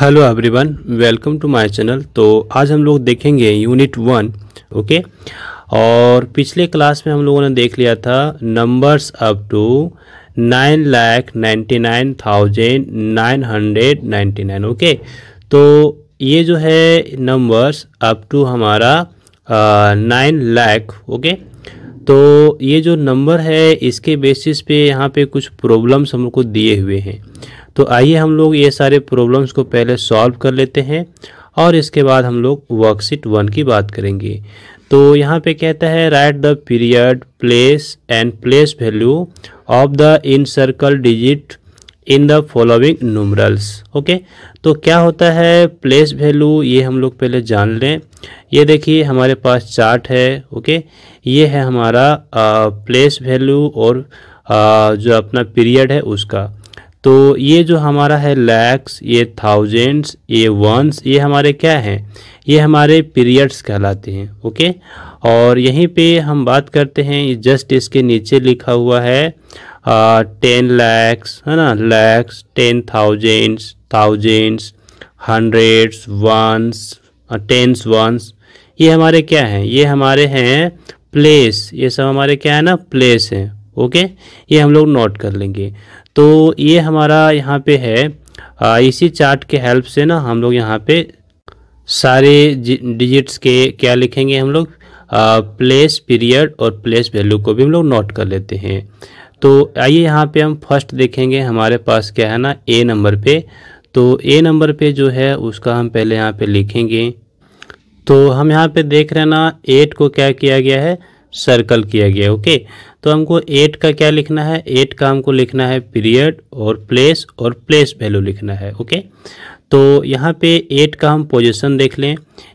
Hello everyone welcome to my channel तो आज हम लोग देखेंगे यूनिट वन ओके और पिछले क्लास में हम लोगों ने देख लिया था numbers up to nine lakh ninety nine thousand nine hundred ninety nine okay तो ये जो है नंबर्स अप टू हमारा नाइन लैख ओके तो ये जो नंबर है इसके बेसिस पे यहाँ पे कुछ प्रॉब्लम्स हम लोग को दिए हुए हैं तो आइए हम लोग ये सारे प्रॉब्लम्स को पहले सॉल्व कर लेते हैं और इसके बाद हम लोग वर्कशीट वन की बात करेंगे तो यहाँ पे कहता है write the period place and place value of the in circle digit in the following numerals okay तो क्या होता है प्लेस वैल्यू ये हम लोग पहले जान लें ये देखिए हमारे पास चार्ट है ओके okay? ये है हमारा प्लेस वैल्यू और आ, जो अपना पीरियड है उसका तो ये जो हमारा है लैक्स ये थाउजेंड्स ये वंस ये हमारे क्या हैं ये हमारे पीरियड्स कहलाते हैं ओके और यहीं पे हम बात करते हैं जस्ट इसके नीचे लिखा हुआ है आ, टेन लैक्स है ना lakhs ten thousands thousands hundreds ones tens ones ये हमारे क्या हैं ये हमारे हैं प्लेस ये सब हमारे क्या है ना प्लेस हैं ओके ये हम लोग नोट कर लेंगे तो ये हमारा यहाँ पे है आ, इसी चार्ट के हेल्प से ना हम लोग यहाँ पे सारे डिजिट्स के क्या लिखेंगे हम लोग प्लेस पीरियड और प्लेस वैल्यू को भी हम लोग नोट कर लेते हैं तो आइए यहाँ पे हम फर्स्ट देखेंगे हमारे पास क्या है ना ए नंबर पे तो ए नंबर पे जो है उसका हम पहले यहाँ पे लिखेंगे तो हम यहाँ पे देख रहे हैं ना एट को क्या किया गया है सर्कल किया गया ओके तो हमको एट का क्या लिखना है एट का हमको लिखना है पीरियड और प्लेस और प्लेस वैल्यू लिखना है ओके तो यहाँ पे एट का हम पोजिशन देख लें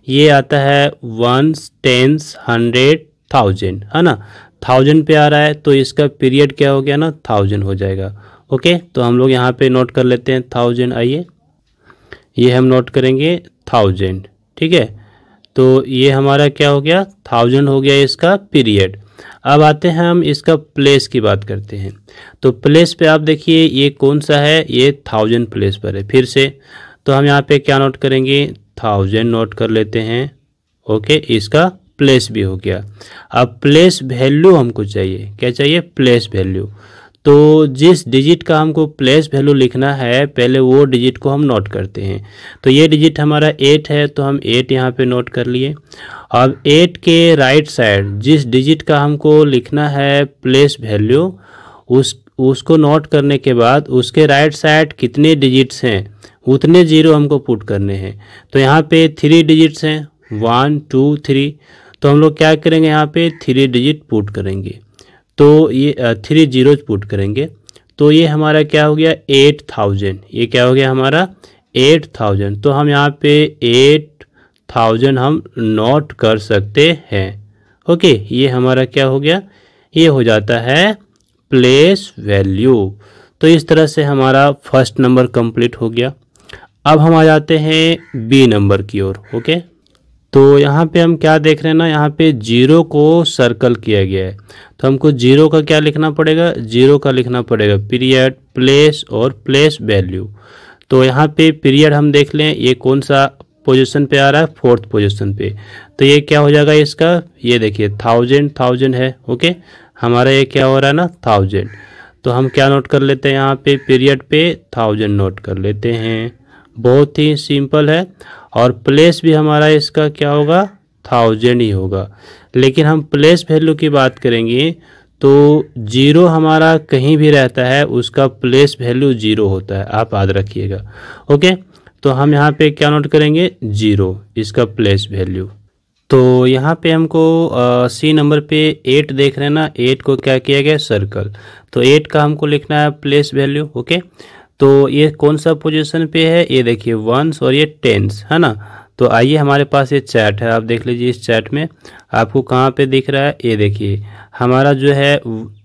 ये आता है वन टेंस हंड्रेड थाउजेंड है ना थाउजेंड पे आ रहा है तो इसका पीरियड क्या हो गया ना थाउजेंड हो जाएगा ओके तो हम लोग यहाँ पे नोट कर लेते हैं थाउजेंड आइए ये हम नोट करेंगे थाउजेंड ठीक है तो ये हमारा क्या हो गया थाउजेंड हो गया इसका पीरियड अब आते हैं हम इसका प्लेस की बात करते हैं तो प्लेस पे आप देखिए ये कौन सा है ये थाउजेंड प्लेस पर है फिर से तो हम यहाँ पे क्या नोट करेंगे थाउजेंड नोट कर लेते हैं ओके इसका प्लेस भी हो गया अब प्लेस वैल्यू हमको चाहिए क्या चाहिए प्लेस वैल्यू तो जिस डिजिट का हमको प्लेस वैल्यू लिखना है पहले वो डिजिट को हम नोट करते हैं तो ये डिजिट हमारा एट है तो हम एट यहाँ पे नोट कर लिए अब एट के राइट साइड जिस डिजिट का हमको लिखना है प्लेस वैल्यू उस उसको नोट करने के बाद उसके राइट साइड कितने डिजिट्स हैं उतने जीरो हमको पुट करने हैं तो यहाँ पे थ्री डिजिट्स हैं वन टू थ्री तो हम लोग क्या करेंगे यहाँ पे थ्री डिजिट पुट करेंगे तो ये थ्री जीरोज पुट करेंगे तो ये हमारा क्या हो गया एट थाउजेंड ये क्या हो गया हमारा एट थाउजेंड तो हम यहाँ पे एट थाउजेंड हम नोट कर सकते हैं ओके ये हमारा क्या हो गया ये हो जाता है प्लेस वैल्यू तो इस तरह से हमारा फर्स्ट नंबर कंप्लीट हो गया अब हम आ जाते हैं बी नंबर की ओर ओके तो यहाँ पे हम क्या देख रहे हैं ना यहाँ पे जीरो को सर्कल किया गया है तो हमको जीरो का क्या लिखना पड़ेगा जीरो का लिखना पड़ेगा पीरियड प्लेस और प्लेस वैल्यू तो यहाँ पे पीरियड हम देख लें ये कौन सा पोजीशन पे आ रहा है फोर्थ पोजीशन पे तो ये क्या हो जाएगा इसका ये देखिए थाउजेंड थाउजेंड है ओके हमारा ये क्या हो रहा है ना थाउजेंड तो हम क्या नोट कर लेते हैं यहाँ पे पीरियड पे थाउजेंड नोट कर लेते हैं बहुत ही सिंपल है और प्लेस भी हमारा इसका क्या होगा थाउजेंड ही होगा लेकिन हम प्लेस वैल्यू की बात करेंगे तो जीरो हमारा कहीं भी रहता है उसका प्लेस वैल्यू जीरो होता है आप याद रखिएगा ओके तो हम यहाँ पे क्या नोट करेंगे जीरो इसका प्लेस वैल्यू तो यहाँ पे हमको सी नंबर पे एट देख रहे हैं ना एट को क्या किया गया सर्कल तो एट का हमको लिखना है प्लेस वैल्यू ओके तो ये कौन सा पोजीशन पे है ये देखिए वंस और ये टेंस है ना तो आइए हमारे पास ये चैट है आप देख लीजिए इस चैट में आपको कहाँ पे दिख रहा है ये देखिए हमारा जो है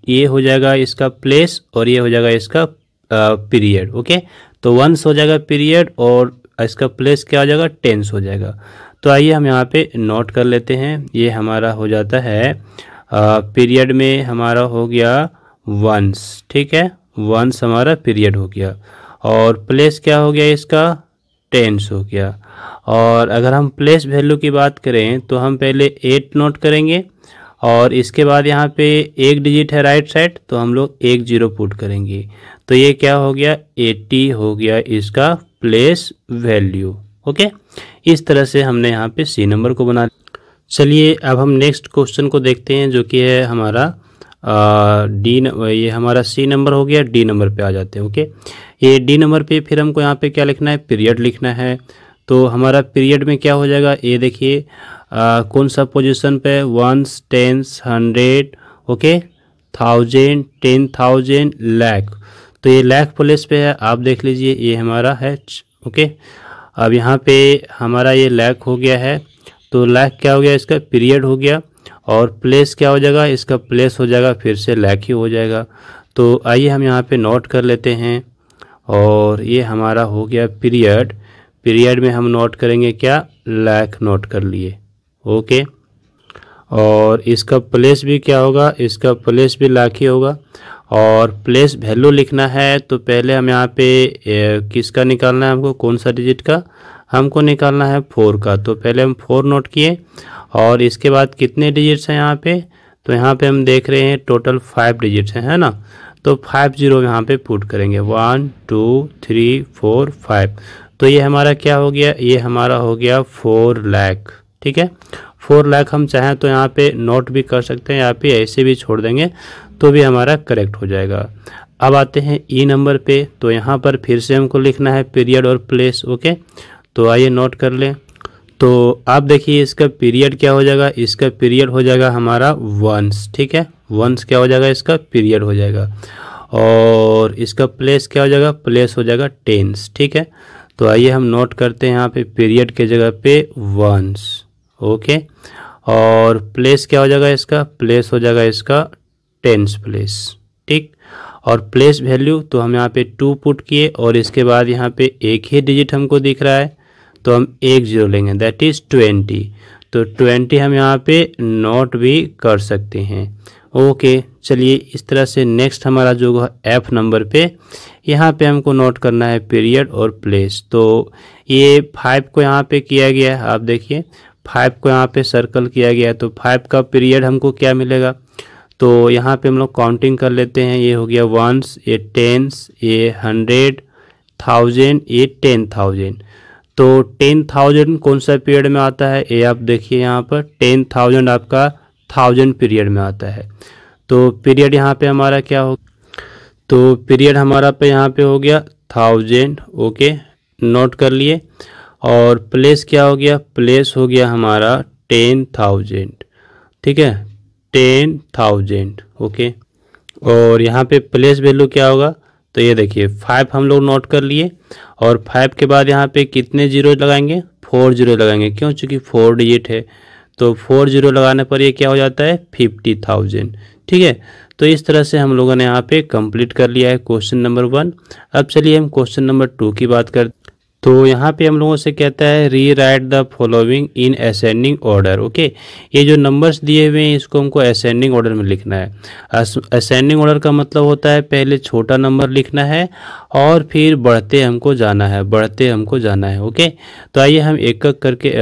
ये हो जाएगा इसका प्लेस और ये हो जाएगा इसका पीरियड ओके तो वंस हो जाएगा पीरियड और इसका प्लेस क्या हो जाएगा टेंस हो जाएगा तो आइए हम यहाँ पे नोट कर लेते हैं ये हमारा हो जाता है पीरियड में हमारा हो गया वंस ठीक है वंस हमारा पीरियड हो गया और प्लेस क्या हो गया इसका टेंस हो गया और अगर हम प्लेस वैल्यू की बात करें तो हम पहले एट नोट करेंगे और इसके बाद यहाँ पे एक डिजिट है राइट साइड तो हम लोग एक जीरो पुट करेंगे तो ये क्या हो गया एटी हो गया इसका प्लेस वैल्यू ओके इस तरह से हमने यहाँ पे सी नंबर को बना चलिए अब हम नेक्स्ट क्वेश्चन को देखते हैं जो कि है हमारा डी ये हमारा सी नंबर हो गया डी नंबर पे आ जाते हैं ओके ये डी नंबर पे फिर हमको यहाँ पे क्या लिखना है पीरियड लिखना है तो हमारा पीरियड में क्या हो जाएगा ये देखिए कौन सा पोजीशन पे ones tens hundred okay thousand ten thousand lakh तो ये लैख प्लेस पे है आप देख लीजिए ये हमारा है ओके अब यहाँ पे हमारा ये लैख हो गया है तो लैख क्या हो गया इसका पीरियड हो गया और प्लेस क्या हो जाएगा इसका प्लेस हो जाएगा फिर से लैक ही हो जाएगा तो आइए हम यहाँ पे नोट कर लेते हैं और ये हमारा हो गया पीरियड पीरियड में हम नोट करेंगे क्या लैक नोट कर लिए ओके और इसका प्लेस भी क्या होगा इसका प्लेस भी लैक ही होगा और प्लेस वैल्यू लिखना है तो पहले हम यहाँ पे किसका निकालना है हमको कौन सा डिजिट का हमको निकालना है फोर का तो पहले हम फोर नोट किए और इसके बाद कितने डिजिट्स हैं यहाँ पे तो यहाँ पे हम देख रहे हैं टोटल फाइव डिजिट्स हैं है ना तो फाइव जीरो यहाँ पे पुट करेंगे one two three four five तो ये हमारा क्या हो गया ये हमारा हो गया फोर लैख ठीक है फोर लैख हम चाहें तो यहाँ पे नोट भी कर सकते हैं यहाँ पे ऐसे भी छोड़ देंगे तो भी हमारा करेक्ट हो जाएगा अब आते हैं ई e नंबर पे तो यहाँ पर फिर से हमको लिखना है पीरियड और प्लेस ओके तो आइए नोट कर लें तो आप देखिए इसका पीरियड क्या हो जाएगा इसका पीरियड हो जाएगा हमारा वंस ठीक है वंस क्या हो जाएगा इसका पीरियड हो जाएगा और इसका प्लेस क्या हो जाएगा प्लेस हो जाएगा टेंस ठीक है तो आइए हम नोट करते हैं यहाँ पे पीरियड के जगह पे वंस ओके और प्लेस क्या हो जाएगा इसका प्लेस हो जाएगा इसका टेंस प्लेस ठीक और प्लेस वैल्यू तो हम यहाँ पे टू पुट किए और इसके बाद यहाँ पे एक ही डिजिट हमको दिख रहा है तो हम एक जीरो लेंगे दैट इज़ ट्वेंटी तो ट्वेंटी हम यहाँ पे नोट भी कर सकते हैं ओके चलिए इस तरह से नेक्स्ट हमारा जो एफ नंबर पे यहाँ पे हमको नोट करना है पीरियड और प्लेस तो ये फाइव को यहाँ पे किया गया है आप देखिए फाइव को यहाँ पे सर्कल किया गया है तो फाइव का पीरियड हमको क्या मिलेगा तो यहाँ पे हम लोग काउंटिंग कर लेते हैं ये हो गया वंस ये टेंस ये हंड्रेड थाउजेंड ये टेन थाउजेंड तो टेन थाउजेंड कौन सा पीरियड में आता है ये आप देखिए यहाँ पर टेन थाउजेंड आपका थाउजेंड पीरियड में आता है तो पीरियड यहाँ पे हमारा क्या हो तो पीरियड हमारा पे यहाँ पे हो गया थाउजेंड ओके नोट कर लिए और प्लेस क्या हो गया प्लेस हो गया हमारा टेन थाउजेंड ठीक है टेन थाउजेंड ओके और यहाँ पे प्लेस वैल्यू क्या होगा तो ये देखिए फाइव हम लोग नोट कर लिए और फाइव के बाद यहाँ पे कितने जीरो लगाएंगे फोर जीरो लगाएंगे क्यों चूँकि फोर डिजिट है तो फोर जीरो लगाने पर ये क्या हो जाता है फिफ्टी थाउजेंड ठीक है तो इस तरह से हम लोगों ने यहाँ पे कंप्लीट कर लिया है क्वेश्चन नंबर वन अब चलिए हम क्वेश्चन नंबर टू की बात करते तो यहाँ पे हम लोगों से कहता है rewrite the following in ascending order okay ये जो नंबर्स दिए हुए हैं इसको हमको असेंडिंग ऑर्डर में लिखना है असेंडिंग ऑर्डर का मतलब होता है पहले छोटा नंबर लिखना है और फिर बढ़ते हमको जाना है बढ़ते हमको जाना है ओके तो आइए हम एक एक करके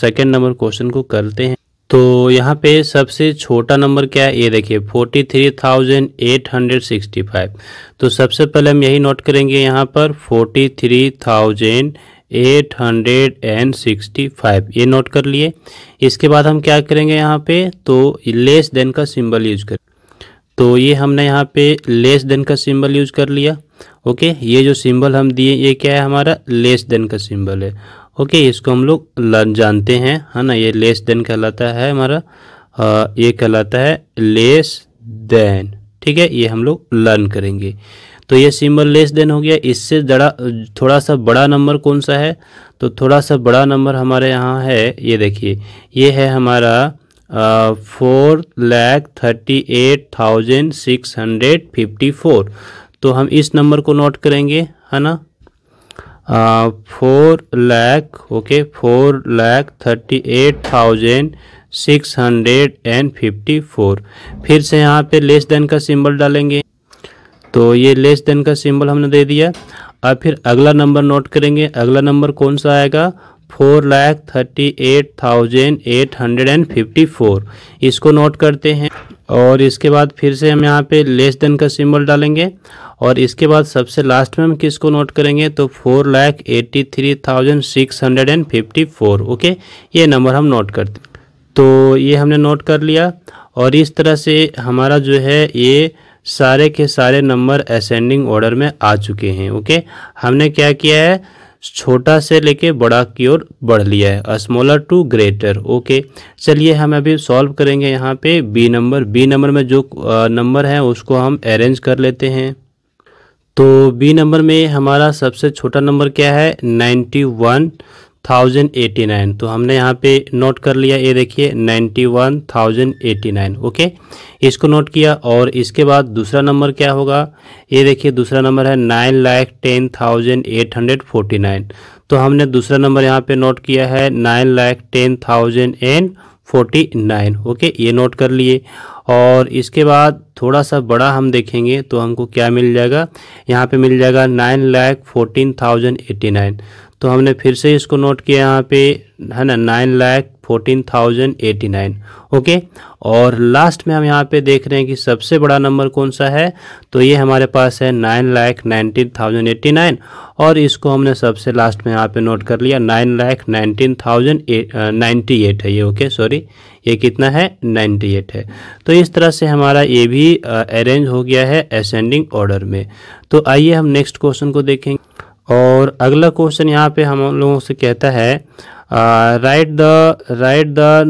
सेकेंड नंबर क्वेश्चन को करते हैं तो यहाँ पे सबसे छोटा नंबर क्या है ये देखिए forty three thousand eight hundred sixty five तो सबसे पहले हम यही नोट करेंगे यहाँ पर forty three thousand eight hundred and sixty five ये नोट कर लिए इसके बाद हम क्या करेंगे यहाँ पे तो लेस देन का सिंबल यूज कर तो ये हमने यहाँ पे लेस देन का सिंबल यूज कर लिया ओके ये जो सिंबल हम दिए ये क्या है हमारा लेस देन का सिंबल है ओके इसको हम लोग जानते हैं है ना ये लेस देन कहलाता है हमारा आ, ये कहलाता है लेस देन ठीक है ये हम लोग लर्न करेंगे तो ये सिंबल लेस देन हो गया इससे जड़ा थोड़ा सा बड़ा नंबर कौन सा है तो थोड़ा सा बड़ा नंबर हमारे यहाँ है ये देखिए ये है हमारा four lakh thirty eight thousand six hundred fifty four तो हम इस नंबर को नोट करेंगे है ना four lakh okay four lakh thirty eight thousand six hundred and fifty four फिर से यहाँ पे लेस देन का सिंबल डालेंगे तो ये लेस देन का सिंबल हमने दे दिया अब फिर अगला नंबर नोट करेंगे अगला नंबर कौन सा आएगा four lakh thirty eight thousand eight hundred and fifty four इसको नोट करते हैं और इसके बाद फिर से हम यहाँ पे लेस देन का सिंबल डालेंगे और इसके बाद सबसे लास्ट में हम किसको नोट करेंगे तो four lakh eighty three thousand six hundred and fifty four okay ये नंबर हम नोट करते तो ये हमने नोट कर लिया और इस तरह से हमारा जो है ये सारे के सारे नंबर असेंडिंग ऑर्डर में आ चुके हैं ओके हमने क्या किया है छोटा से लेके बड़ा की ओर बढ़ लिया है स्मॉलर टू ग्रेटर ओके चलिए हम अभी सॉल्व करेंगे यहाँ पे बी नंबर बी नंबर में जो नंबर है उसको हम अरेंज कर लेते हैं तो बी नंबर में हमारा सबसे छोटा नंबर क्या है ninety one thousand eighty nine तो हमने यहाँ पे नोट कर लिया ये देखिए ninety one thousand eighty nine okay इसको नोट किया और इसके बाद दूसरा नंबर क्या होगा ये देखिए दूसरा नंबर है nine lakh ten thousand eight hundred forty nine तो हमने दूसरा नंबर यहाँ पे नोट किया है nine lakh ten thousand and forty nine okay ये नोट कर लिए और इसके बाद थोड़ा सा बड़ा हम देखेंगे तो हमको क्या मिल जाएगा यहाँ पे मिल जाएगा nine lakh fourteen thousand eighty nine तो हमने फिर से इसको नोट किया यहाँ पे है ना nine lakh fourteen thousand eighty nine okay और लास्ट में हम यहाँ पे देख रहे हैं कि सबसे बड़ा नंबर कौन सा है तो ये हमारे पास है nine lakh nineteen thousand eighty nine और इसको हमने सबसे लास्ट में यहाँ पे नोट कर लिया nine lakh nineteen thousand ninety eight है ये ओके सॉरी ये कितना है नाइन्टी एट है तो इस तरह से हमारा ये भी अरेंज हो गया है असेंडिंग ऑर्डर में तो आइए हम नेक्स्ट क्वेश्चन को देखेंगे और अगला क्वेश्चन यहाँ पे हम लोगों से कहता है write the write the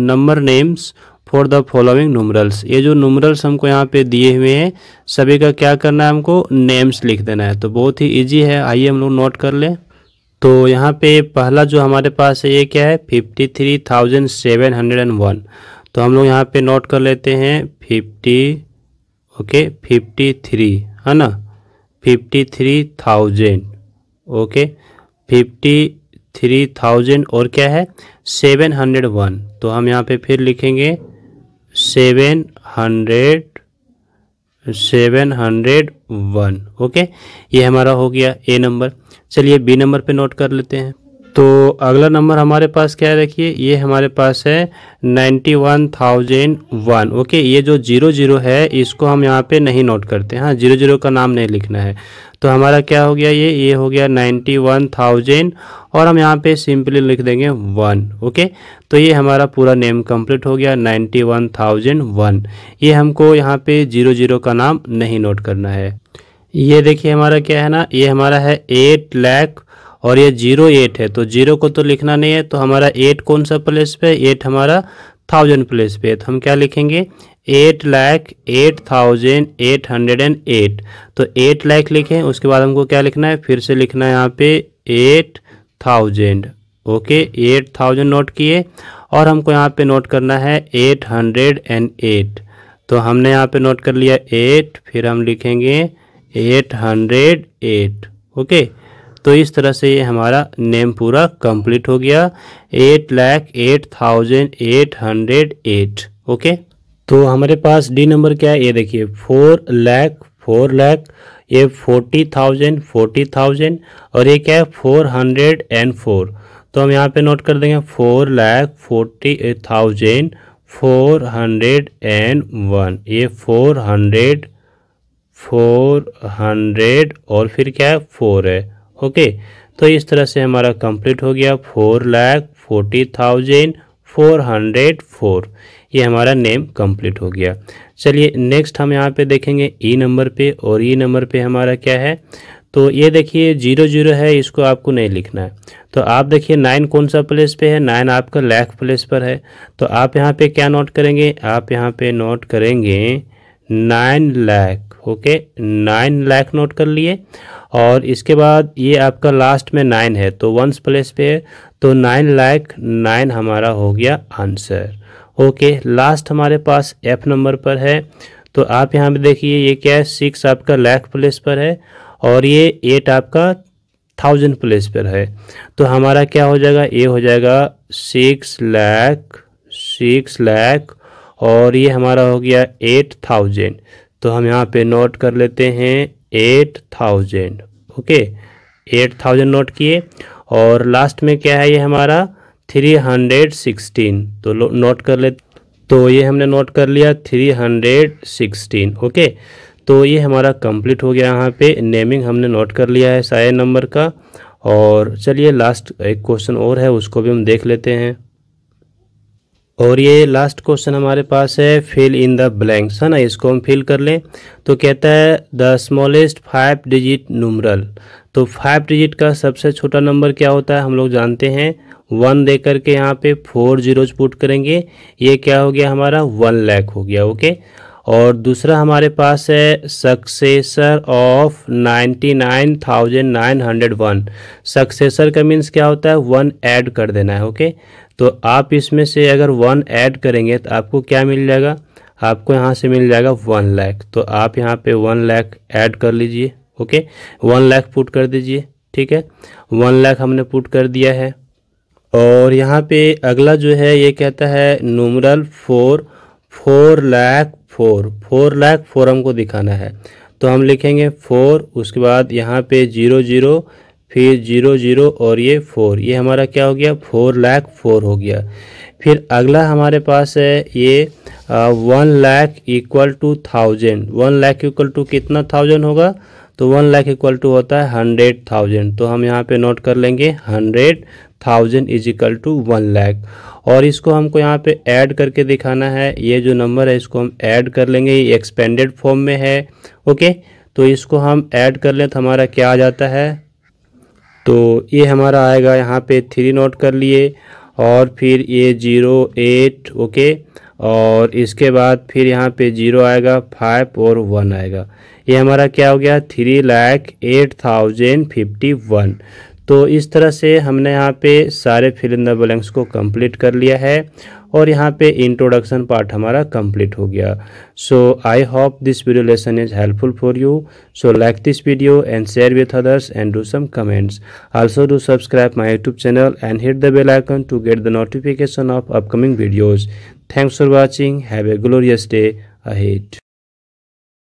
number names for the following numerals ये जो नूमरल्स हमको यहाँ पे दिए हुए हैं सभी का क्या करना है हमको नेम्स लिख देना है तो बहुत ही इजी है आइए हम लोग नोट कर लें तो यहाँ पे पहला जो हमारे पास है ये क्या है fifty three thousand seven hundred and one तो हम लोग यहाँ पे नोट कर लेते हैं फिफ्टी ओके फिफ्टी थ्री है ना fifty three thousand okay fifty three thousand और क्या है सेवन हंड्रेड वन तो हम यहाँ पे फिर लिखेंगे seven hundred seven hundred one okay ये हमारा हो गया ए नंबर चलिए बी नंबर पे नोट कर लेते हैं तो अगला नंबर हमारे पास क्या है देखिए ये हमारे पास है ninety one thousand one okay ये जो जीरो जीरो है इसको हम यहाँ पे नहीं नोट करते हाँ जीरो जीरो का नाम नहीं लिखना है तो हमारा क्या हो गया ये ये हो गया नाइन्टी वन थाउजेंड और हम यहाँ पे सिंपली लिख देंगे वन ओके तो ये हमारा पूरा नेम कंप्लीट हो गया नाइन्टी वन थाउजेंड वन ये हमको यहाँ पे जीरो जीरो का नाम नहीं नोट करना है ये देखिए हमारा क्या है ना ये हमारा है एट लैख और ये जीरो एट है तो जीरो को तो लिखना नहीं है तो हमारा एट कौन सा प्लेस पे एट हमारा थाउजेंड प्लेस पे तो हम क्या लिखेंगे eight lakh eight thousand eight hundred and eight तो एट लाख लिखें उसके बाद हमको क्या लिखना है फिर से लिखना है यहाँ पे eight thousand okay eight thousand note किए और हमको यहाँ पे नोट करना है एट हंड्रेड एंड एट तो हमने यहाँ पे नोट कर लिया एट फिर हम लिखेंगे एट हंड्रेड एट ओके तो इस तरह से ये हमारा नेम पूरा कंप्लीट हो गया eight lakh eight thousand eight hundred eight okay तो हमारे पास डी नंबर क्या है ये देखिए फोर लैख फोर लैख ये फोर्टी थाउजेंड फोर्टी थाउजेंड और ये क्या है फोर हंड्रेड एंड फोर तो हम यहाँ पे नोट कर देंगे four lakh forty thousand four hundred and one ये फोर हंड्रेड फोर हंड्रेड और फिर क्या है फोर है ओके तो इस तरह से हमारा कंप्लीट हो गया four lakh forty thousand four hundred four ये हमारा नेम कंप्लीट हो गया चलिए नेक्स्ट हम यहाँ पे देखेंगे ई नंबर पे और ई नंबर पे हमारा क्या है तो ये देखिए जीरो जीरो है इसको आपको नहीं लिखना है तो आप देखिए नाइन कौन सा प्लेस पे है नाइन आपका लैख प्लेस पर है तो आप यहाँ पे क्या नोट करेंगे आप यहाँ पे नोट करेंगे nine lakh okay nine lakh note कर लिए और इसके बाद ये आपका लास्ट में नाइन है तो वंस प्लेस पे है तो नाइन लाख नाइन हमारा हो गया आंसर ओके लास्ट हमारे पास एफ नंबर पर है तो आप यहाँ पे देखिए ये क्या है सिक्स आपका लैख प्लेस पर है और ये एट आपका थाउजेंड प्लेस पर है तो हमारा क्या हो जाएगा ए हो जाएगा सिक्स लैख सिक्स लैख और ये हमारा हो गया एट थाउजेंड तो हम यहाँ पे नोट कर लेते हैं eight thousand okay eight thousand note किए और लास्ट में क्या है ये हमारा थ्री हंड्रेड सिक्सटीन तो नोट कर ले तो ये हमने नोट कर लिया थ्री हंड्रेड सिक्सटीन ओके तो ये हमारा कंप्लीट हो गया यहाँ पे नेमिंग हमने नोट कर लिया है सारे नंबर का और चलिए लास्ट एक क्वेश्चन और है उसको भी हम देख लेते हैं और ये लास्ट क्वेश्चन हमारे पास है फिल इन द ब्लैंक्स है ना इसको हम फिल कर लें तो कहता है the smallest five digit numeral तो फाइव डिजिट का सबसे छोटा नंबर क्या होता है हम लोग जानते हैं वन दे करके यहाँ पे फोर जीरोज पुट करेंगे ये क्या हो गया हमारा वन लैख हो गया ओके और दूसरा हमारे पास है successor of ninety nine nine thousand hundred one successor का मीन्स क्या होता है वन ऐड कर देना है ओके तो आप इसमें से अगर वन ऐड करेंगे तो आपको क्या मिल जाएगा आपको यहाँ से मिल जाएगा वन लैख तो आप यहाँ पे वन लैख ऐड कर लीजिए ओके वन लैख पुट कर दीजिए ठीक है वन लैख हमने पुट कर दिया है और यहाँ पे अगला जो है ये कहता है numeral four four lakh four four lakh four हमको दिखाना है तो हम लिखेंगे फोर उसके बाद यहाँ पे जीरो जीरो फिर जीरो जीरो और ये फोर ये हमारा क्या हो गया फोर लाख फोर हो गया फिर अगला हमारे पास है ये one lakh equal to thousand one lakh equal to कितना थाउजेंड होगा तो वन लाख इक्वल टू होता है हंड्रेड थाउजेंड तो हम यहाँ पे नोट कर लेंगे hundred thousand is equal to one lakh और इसको हमको यहाँ पे ऐड करके दिखाना है ये जो नंबर है इसको हम ऐड कर लेंगे ये एक्सपेंडेड फॉर्म में है ओके तो इसको हम ऐड कर लें तो हमारा क्या आ जाता है तो ये हमारा आएगा यहाँ पे थ्री नोट कर लिए और फिर ये जीरो एट ओके और इसके बाद फिर यहाँ पे जीरो आएगा फाइव और वन आएगा ये हमारा क्या हो गया three lakh eight thousand fifty one तो इस तरह से हमने यहाँ पे सारे फिल इन द ब्लैंक्स को कंप्लीट कर लिया है और यहाँ पे इंट्रोडक्शन पार्ट हमारा कंप्लीट हो गया so I hope this video lesson is helpful for you so like this video and share with others and do some comments also do subscribe my YouTube channel and hit the bell icon to get the notification of upcoming videos thanks for watching have a glorious day ahead